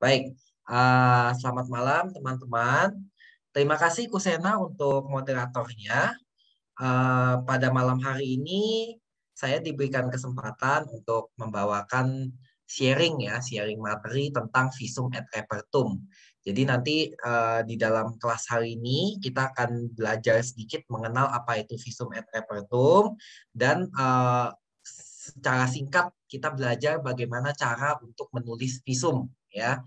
Baik, uh, selamat malam teman-teman. Terima kasih Kusena untuk moderatornya. Uh, pada malam hari ini saya diberikan kesempatan untuk membawakan sharing ya, sharing materi tentang visum et repertum. Jadi nanti uh, di dalam kelas hari ini kita akan belajar sedikit mengenal apa itu visum et repertum dan uh, secara singkat kita belajar bagaimana cara untuk menulis visum ya.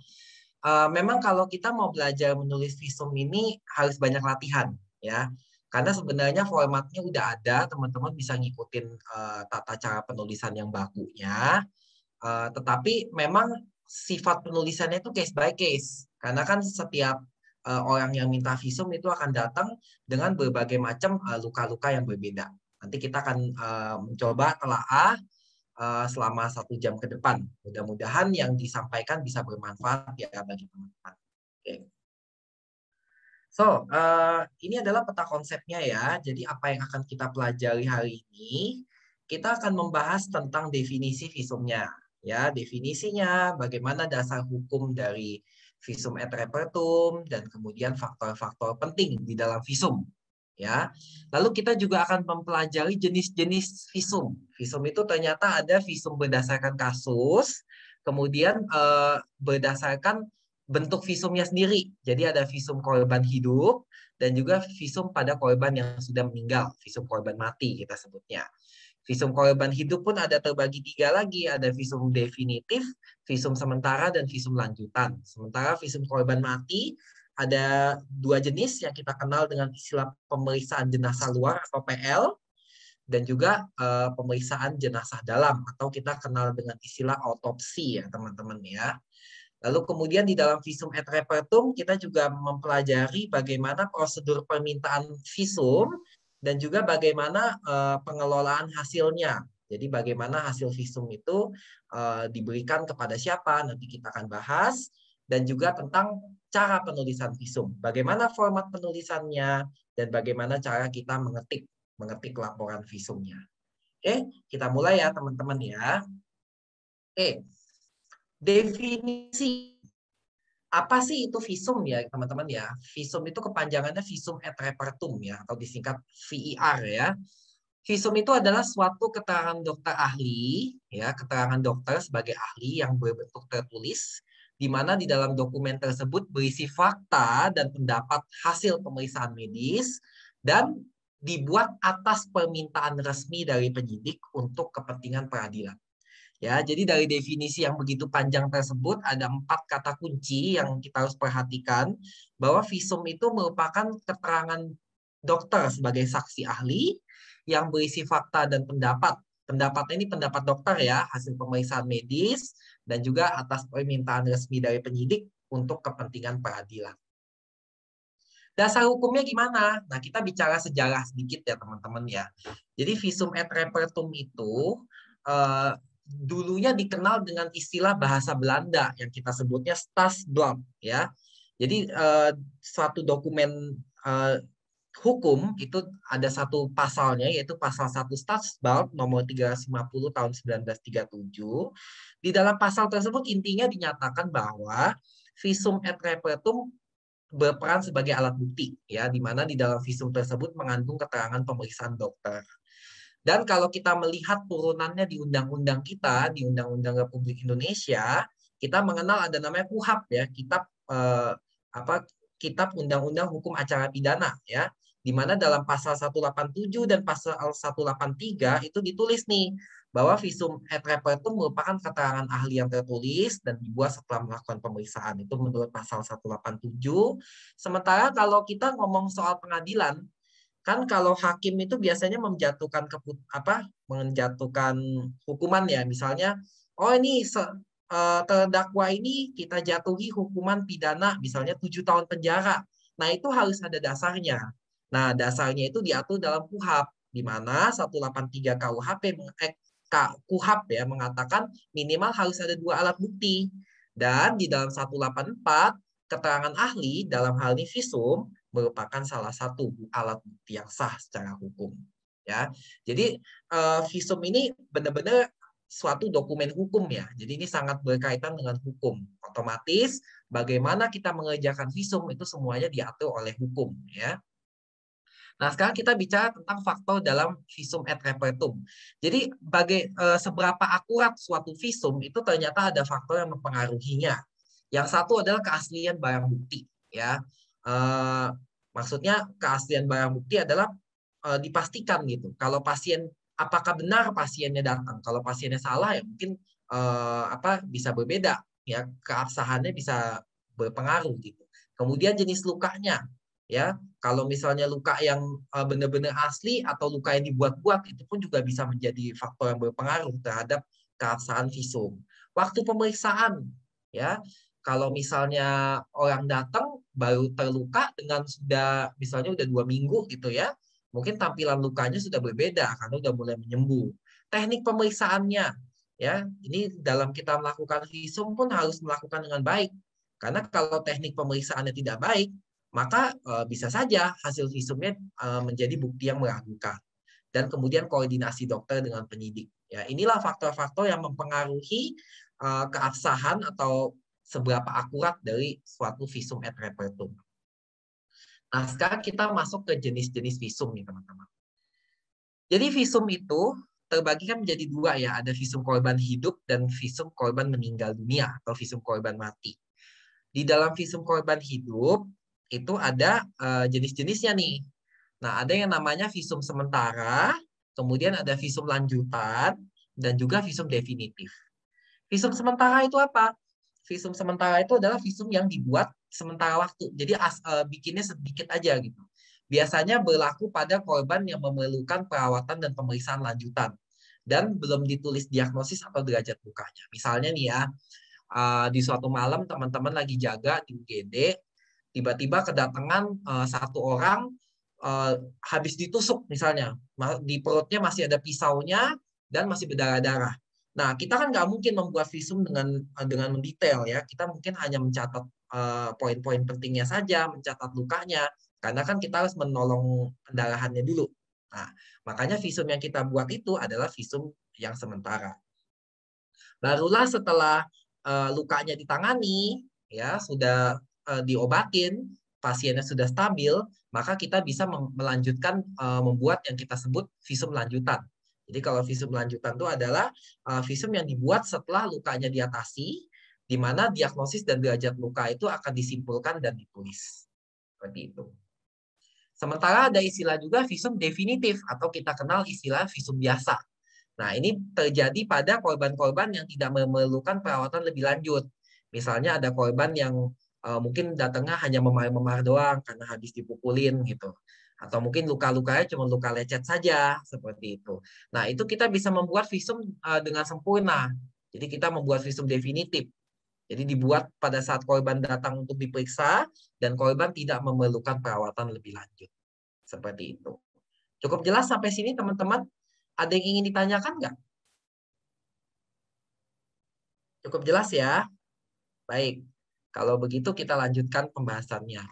Uh, memang kalau kita mau belajar menulis visum ini harus banyak latihan ya. Karena sebenarnya formatnya udah ada, teman-teman bisa ngikutin uh, tata cara penulisan yang bakunya. Uh, tetapi memang sifat penulisannya itu case by case. Karena kan setiap uh, orang yang minta visum itu akan datang dengan berbagai macam luka-luka uh, yang berbeda. Nanti kita akan uh, mencoba telaah Eh, selama satu jam ke depan. Mudah-mudahan yang disampaikan bisa bermanfaat ya bagi teman-teman. Okay. So, uh, ini adalah peta konsepnya ya. Jadi apa yang akan kita pelajari hari ini, kita akan membahas tentang definisi visumnya. Ya, definisinya, bagaimana dasar hukum dari visum et repertum, dan kemudian faktor-faktor penting di dalam visum ya. Lalu kita juga akan mempelajari jenis-jenis visum. Visum itu ternyata ada visum berdasarkan kasus, kemudian eh, berdasarkan bentuk visumnya sendiri. Jadi ada visum korban hidup dan juga visum pada korban yang sudah meninggal, visum korban mati kita sebutnya. Visum korban hidup pun ada terbagi tiga lagi, ada visum definitif, visum sementara, dan visum lanjutan. Sementara visum korban mati ada dua jenis yang kita kenal dengan istilah pemeriksaan jenazah luar atau PL dan juga uh, pemeriksaan jenazah dalam atau kita kenal dengan istilah autopsi ya teman-teman ya. Lalu kemudian di dalam visum et repertum kita juga mempelajari bagaimana prosedur permintaan visum dan juga bagaimana uh, pengelolaan hasilnya. Jadi bagaimana hasil visum itu uh, diberikan kepada siapa nanti kita akan bahas dan juga tentang cara penulisan visum, bagaimana format penulisannya, dan bagaimana cara kita mengetik mengetik laporan visumnya. Oke, kita mulai ya teman-teman ya. Oke, definisi apa sih itu visum ya teman-teman ya? Visum itu kepanjangannya visum et repertum ya atau disingkat VIR ya. Visum itu adalah suatu keterangan dokter ahli, ya, keterangan dokter sebagai ahli yang berbentuk tertulis di mana di dalam dokumen tersebut berisi fakta dan pendapat hasil pemeriksaan medis dan dibuat atas permintaan resmi dari penyidik untuk kepentingan peradilan. Ya, jadi dari definisi yang begitu panjang tersebut ada empat kata kunci yang kita harus perhatikan bahwa visum itu merupakan keterangan dokter sebagai saksi ahli yang berisi fakta dan pendapat pendapat ini pendapat dokter ya, hasil pemeriksaan medis, dan juga atas permintaan resmi dari penyidik untuk kepentingan peradilan. Dasar hukumnya gimana? Nah, kita bicara sejarah sedikit ya teman-teman ya. Jadi visum et repertum itu eh, dulunya dikenal dengan istilah bahasa Belanda yang kita sebutnya Staatsblad ya. Jadi eh, suatu dokumen eh, hukum itu ada satu pasalnya yaitu pasal 1 Statsbalt nomor 350 tahun 1937. Di dalam pasal tersebut intinya dinyatakan bahwa visum et repertum berperan sebagai alat bukti ya di mana di dalam visum tersebut mengandung keterangan pemeriksaan dokter. Dan kalau kita melihat turunannya di undang-undang kita, di Undang-Undang Republik Indonesia, kita mengenal ada namanya KUHAP ya, Kitab eh, apa Kitab Undang-Undang Hukum Acara Pidana ya di mana dalam pasal 187 dan pasal 183 itu ditulis nih bahwa visum et repertum merupakan keterangan ahli yang tertulis dan dibuat setelah melakukan pemeriksaan itu menurut pasal 187. Sementara kalau kita ngomong soal pengadilan kan kalau hakim itu biasanya menjatuhkan keput apa menjatuhkan hukuman ya misalnya oh ini Eh, terdakwa ini kita jatuhi hukuman pidana misalnya tujuh tahun penjara. Nah itu harus ada dasarnya. Nah dasarnya itu diatur dalam KUHAP di mana 183 KUHP eh, KUHAP ya mengatakan minimal harus ada dua alat bukti dan di dalam 184 keterangan ahli dalam hal ini visum merupakan salah satu alat bukti yang sah secara hukum ya. Jadi eh, visum ini benar-benar suatu dokumen hukum ya. Jadi ini sangat berkaitan dengan hukum. Otomatis bagaimana kita mengerjakan visum itu semuanya diatur oleh hukum ya. Nah, sekarang kita bicara tentang faktor dalam visum et repertum. Jadi, bagai e, eh, seberapa akurat suatu visum itu ternyata ada faktor yang mempengaruhinya. Yang satu adalah keaslian barang bukti, ya. E, maksudnya keaslian barang bukti adalah e, dipastikan gitu. Kalau pasien apakah benar pasiennya datang. Kalau pasiennya salah ya mungkin eh, apa bisa berbeda ya keabsahannya bisa berpengaruh gitu. Kemudian jenis lukanya ya kalau misalnya luka yang eh, benar-benar asli atau luka yang dibuat-buat itu pun juga bisa menjadi faktor yang berpengaruh terhadap keabsahan visum. Waktu pemeriksaan ya kalau misalnya orang datang baru terluka dengan sudah misalnya udah dua minggu gitu ya mungkin tampilan lukanya sudah berbeda karena sudah mulai menyembuh. Teknik pemeriksaannya, ya, ini dalam kita melakukan visum pun harus melakukan dengan baik. Karena kalau teknik pemeriksaannya tidak baik, maka e, bisa saja hasil visumnya e, menjadi bukti yang meragukan. Dan kemudian koordinasi dokter dengan penyidik. Ya, inilah faktor-faktor yang mempengaruhi e, keabsahan atau seberapa akurat dari suatu visum et repertum. Nah, sekarang kita masuk ke jenis-jenis visum nih, teman-teman. Jadi visum itu terbagi kan menjadi dua ya, ada visum korban hidup dan visum korban meninggal dunia atau visum korban mati. Di dalam visum korban hidup itu ada uh, jenis-jenisnya nih. Nah, ada yang namanya visum sementara, kemudian ada visum lanjutan dan juga visum definitif. Visum sementara itu apa? visum sementara itu adalah visum yang dibuat sementara waktu. Jadi as, uh, bikinnya sedikit aja gitu. Biasanya berlaku pada korban yang memerlukan perawatan dan pemeriksaan lanjutan dan belum ditulis diagnosis atau derajat lukanya. Misalnya nih ya, uh, di suatu malam teman-teman lagi jaga di UGD, tiba-tiba kedatangan uh, satu orang uh, habis ditusuk misalnya, di perutnya masih ada pisaunya dan masih berdarah-darah. Nah, kita kan nggak mungkin membuat visum dengan eh, dengan mendetail ya. Kita mungkin hanya mencatat eh, poin-poin uh, pentingnya saja, mencatat lukanya, karena kan kita harus menolong pendarahannya dulu. Nah, makanya visum yang kita buat itu adalah visum yang sementara. Barulah setelah uh, lukanya ditangani, ya sudah uh, diobatin, pasiennya sudah stabil, maka kita bisa melanjutkan uh, membuat yang kita sebut visum lanjutan jadi kalau visum lanjutan itu adalah uh, visum yang dibuat setelah lukanya diatasi, di mana diagnosis dan derajat luka itu akan disimpulkan dan ditulis. Seperti itu. Sementara ada istilah juga visum definitif atau kita kenal istilah visum biasa. Nah, ini terjadi pada korban-korban yang tidak memerlukan perawatan lebih lanjut. Misalnya ada korban yang uh, mungkin datangnya hanya memar-memar doang karena habis dipukulin gitu atau mungkin luka-lukanya cuma luka lecet saja seperti itu. Nah, itu kita bisa membuat visum uh, dengan sempurna. Jadi kita membuat visum definitif. Jadi dibuat pada saat korban datang untuk diperiksa dan korban tidak memerlukan perawatan lebih lanjut. Seperti itu. Cukup jelas sampai sini teman-teman? Ada yang ingin ditanyakan nggak? Cukup jelas ya? Baik. Kalau begitu kita lanjutkan pembahasannya.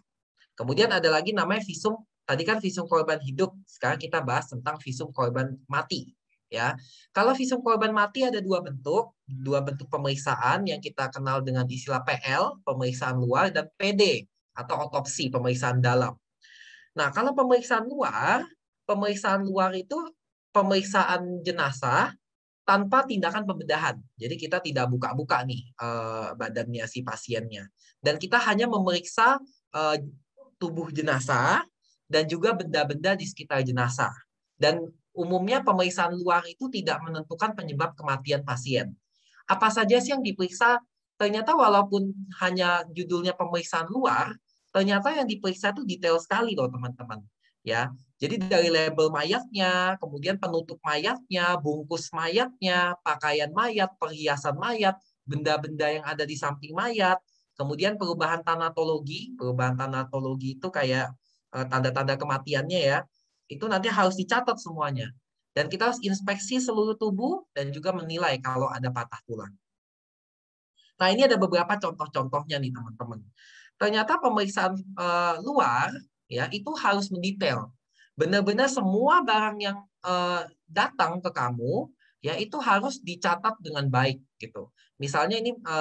Kemudian ada lagi namanya visum Tadi kan visum korban hidup, sekarang kita bahas tentang visum korban mati. Ya, kalau visum korban mati ada dua bentuk, dua bentuk pemeriksaan yang kita kenal dengan istilah PL, pemeriksaan luar, dan PD atau otopsi, pemeriksaan dalam. Nah, kalau pemeriksaan luar, pemeriksaan luar itu pemeriksaan jenazah tanpa tindakan pembedahan. Jadi kita tidak buka-buka nih eh, badannya si pasiennya, dan kita hanya memeriksa eh, tubuh jenazah dan juga benda-benda di sekitar jenazah. Dan umumnya pemeriksaan luar itu tidak menentukan penyebab kematian pasien. Apa saja sih yang diperiksa? Ternyata walaupun hanya judulnya pemeriksaan luar, ternyata yang diperiksa itu detail sekali loh teman-teman. Ya, jadi dari label mayatnya, kemudian penutup mayatnya, bungkus mayatnya, pakaian mayat, perhiasan mayat, benda-benda yang ada di samping mayat, kemudian perubahan tanatologi. Perubahan tanatologi itu kayak Eh, tanda-tanda kematiannya ya, itu nanti harus dicatat semuanya. Dan kita harus inspeksi seluruh tubuh dan juga menilai kalau ada patah tulang. Nah ini ada beberapa contoh-contohnya nih teman-teman. Ternyata pemeriksaan e, luar ya itu harus mendetail. Benar-benar semua barang yang e, datang ke kamu ya itu harus dicatat dengan baik gitu. Misalnya ini e,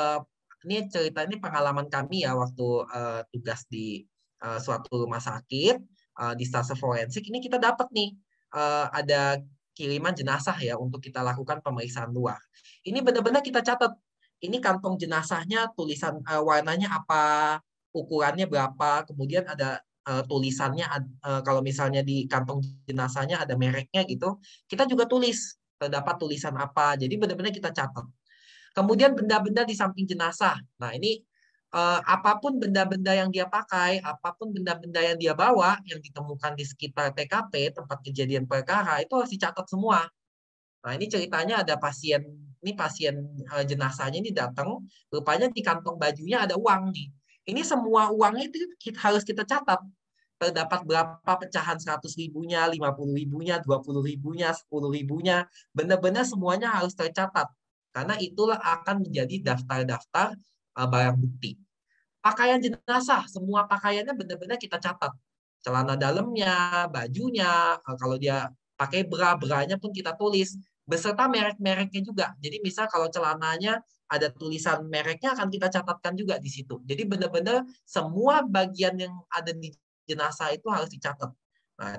ini cerita ini pengalaman kami ya waktu e, tugas di Eh, suatu rumah sakit uh, di stase forensik ini kita dapat nih uh, ada kiriman jenazah ya untuk kita lakukan pemeriksaan luar. Ini benar-benar kita catat. Ini kantong jenazahnya tulisan uh, warnanya apa, ukurannya berapa, kemudian ada uh, tulisannya uh, kalau misalnya di kantong jenazahnya ada mereknya gitu, kita juga tulis terdapat tulisan apa. Jadi benar-benar kita catat. Kemudian benda-benda di samping jenazah. Nah, ini uh, apapun benda-benda yang dia pakai, apapun benda-benda yang dia bawa yang ditemukan di sekitar TKP tempat kejadian perkara itu harus dicatat semua. Nah ini ceritanya ada pasien ini pasien uh, jenazahnya ini datang, rupanya di kantong bajunya ada uang nih. Ini semua uangnya itu kita, harus kita catat terdapat berapa pecahan 100 ribunya, 50 ribunya, puluh ribunya, sepuluh ribunya, benar-benar semuanya harus tercatat. Karena itulah akan menjadi daftar-daftar Eh, barang bukti. Pakaian jenazah, semua pakaiannya benar-benar kita catat. Celana dalamnya, bajunya, eh, kalau dia pakai bra, branya pun kita tulis. Beserta merek-mereknya juga. Jadi misal kalau celananya ada tulisan mereknya akan kita catatkan juga di situ. Jadi benar-benar semua bagian yang ada di jenazah itu harus dicatat. Nah,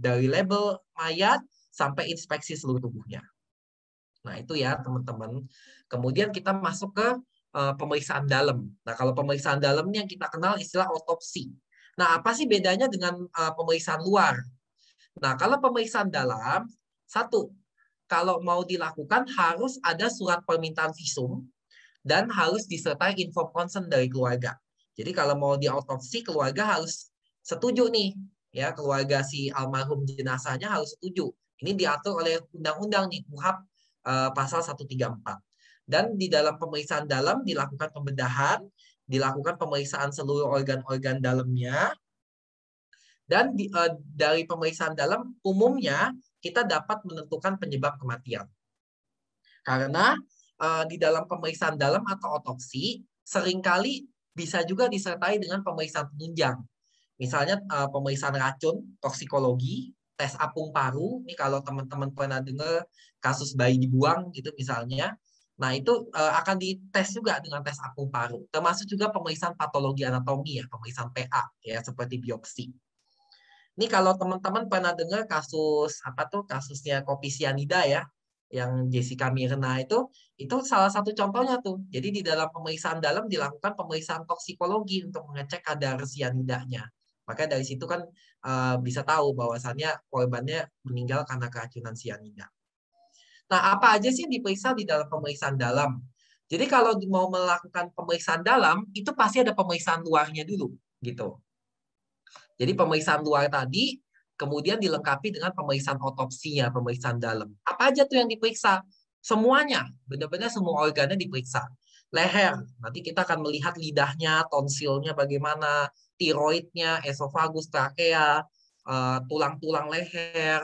dari label mayat sampai inspeksi seluruh tubuhnya. Nah, itu ya teman-teman. Kemudian kita masuk ke Eh, pemeriksaan dalam. Nah, kalau pemeriksaan dalam ini yang kita kenal istilah otopsi. Nah, apa sih bedanya dengan uh, pemeriksaan luar? Nah, kalau pemeriksaan dalam, satu, kalau mau dilakukan harus ada surat permintaan visum dan harus disertai info konsen dari keluarga. Jadi kalau mau diotopsi keluarga harus setuju nih. ya Keluarga si almarhum jenazahnya harus setuju. Ini diatur oleh undang-undang nih, KUHAP uh, pasal 134. Dan di dalam pemeriksaan dalam dilakukan pembedahan, dilakukan pemeriksaan seluruh organ-organ dalamnya. Dan di, uh, dari pemeriksaan dalam umumnya kita dapat menentukan penyebab kematian. Karena uh, di dalam pemeriksaan dalam atau otopsi seringkali bisa juga disertai dengan pemeriksaan penunjang. Misalnya uh, pemeriksaan racun, toksikologi, tes apung paru. Ini kalau teman-teman pernah dengar kasus bayi dibuang gitu misalnya, Nah, itu uh, akan dites juga dengan tes apung paru, termasuk juga pemeriksaan patologi anatomi ya, pemeriksaan PA ya seperti biopsi. Ini kalau teman-teman pernah dengar kasus apa tuh kasusnya kopi sianida ya, yang Jessica Mirna itu, itu salah satu contohnya tuh. Jadi di dalam pemeriksaan dalam dilakukan pemeriksaan toksikologi untuk mengecek kadar sianidanya. Maka dari situ kan uh, bisa tahu bahwasannya korbannya meninggal karena keracunan sianida. Nah, apa aja sih yang diperiksa di dalam pemeriksaan dalam? Jadi kalau mau melakukan pemeriksaan dalam, itu pasti ada pemeriksaan luarnya dulu, gitu. Jadi pemeriksaan luar tadi kemudian dilengkapi dengan pemeriksaan otopsinya, pemeriksaan dalam. Apa aja tuh yang diperiksa? Semuanya, benar-benar semua organnya diperiksa. Leher, nanti kita akan melihat lidahnya, tonsilnya bagaimana, tiroidnya, esofagus, trakea, eh, tulang-tulang leher,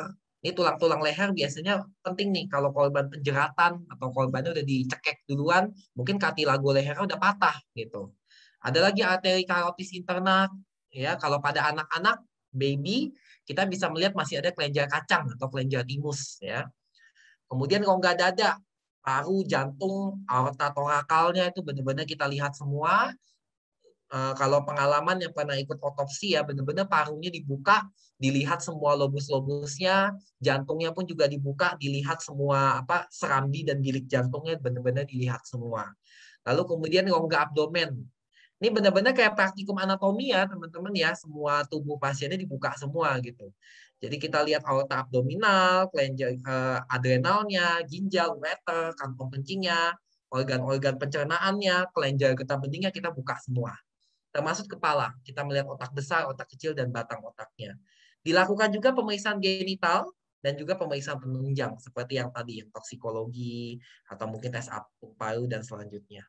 ini tulang-tulang leher biasanya penting nih kalau korban penjeratan atau korbannya udah dicekek duluan, mungkin katilago lehernya udah patah gitu. Ada lagi arteri karotis interna ya kalau pada anak-anak baby kita bisa melihat masih ada kelenjar kacang atau kelenjar timus ya. Kemudian rongga dada, paru, jantung, aorta torakalnya itu benar-benar kita lihat semua. Eh, kalau pengalaman yang pernah ikut otopsi ya benar-benar parunya dibuka, dilihat semua lobus-lobusnya, jantungnya pun juga dibuka, dilihat semua apa serambi dan bilik jantungnya benar-benar dilihat semua. Lalu kemudian rongga abdomen. Ini benar-benar kayak praktikum anatomi ya, teman-teman ya. Semua tubuh pasiennya dibuka semua gitu. Jadi kita lihat aorta abdominal, kelenjar eh, adrenalnya, ginjal, ureter, kantong kencingnya, organ-organ pencernaannya, kelenjar getah beningnya kita buka semua termasuk kepala. Kita melihat otak besar, otak kecil, dan batang otaknya. Dilakukan juga pemeriksaan genital dan juga pemeriksaan penunjang seperti yang tadi yang toksikologi atau mungkin tes paru dan selanjutnya.